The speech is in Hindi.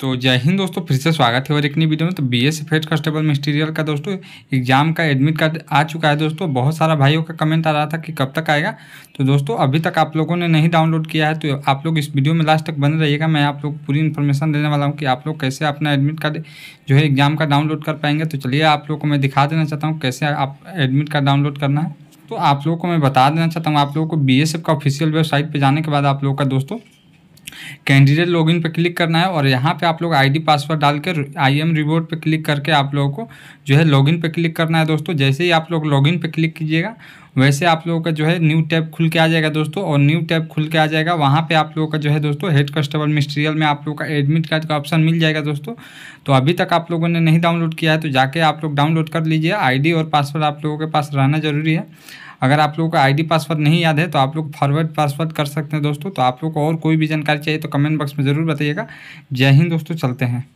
तो जय हिंद दोस्तों फिर से स्वागत है और एक नई वीडियो में तो बी एस फेट कॉन्स्टेबल मिस्टीरियल का दोस्तों एग्जाम का एडमिट कार्ड आ चुका है दोस्तों बहुत सारा भाइयों का कमेंट आ रहा था कि कब तक आएगा तो दोस्तों अभी तक आप लोगों ने नहीं डाउनलोड किया है तो आप लोग इस वीडियो में लास्ट तक बने रहिएगा मैं आप लोग पूरी इन्फॉर्मेशन देने वाला हूँ कि आप लोग कैसे अपना एडमिट कार्ड जो है एग्जाम का डाउनलोड कर पाएंगे तो चलिए आप लोग को मैं दिखा देना चाहता हूँ कैसे आप एडमिट कार्ड डाउनलोड करना है तो आप लोगों को मैं बता देना चाहता हूँ आप लोगों को बी का ऑफिशियल वेबसाइट पर जाने के बाद आप लोगों का दोस्तों कैंडिडेट लॉगिन पर क्लिक करना है और यहाँ पे आप लोग आईडी पासवर्ड डाल कर आई एम रिवॉर्ड पर क्लिक करके आप लोगों को जो है लॉगिन पर क्लिक करना है दोस्तों जैसे ही आप लोग लॉगिन पर क्लिक कीजिएगा वैसे आप लोगों का जो है न्यू टैब खुल के आ जाएगा दोस्तों और न्यू टैब खुल के आ जाएगा वहाँ पे आप लोगों का जो है दोस्तों हेड कस्टमर मिस्ट्रियल में आप लोगों का एडमिट कार्ड का ऑप्शन मिल जाएगा दोस्तों तो अभी तक आप लोगों ने नहीं डाउनलोड किया है तो जाके आप लोग डाउनलोड कर लीजिए आईडी और पासवर्ड आप लोगों के पास रहना जरूरी है अगर आप लोगों को आईडी पासवर्ड नहीं याद है तो आप लोग फॉरवर्ड पासवर्ड कर सकते हैं दोस्तों तो आप लोग को और कोई भी जानकारी चाहिए तो कमेंट बॉक्स में ज़रूर बताइएगा जय हिंद दोस्तों चलते हैं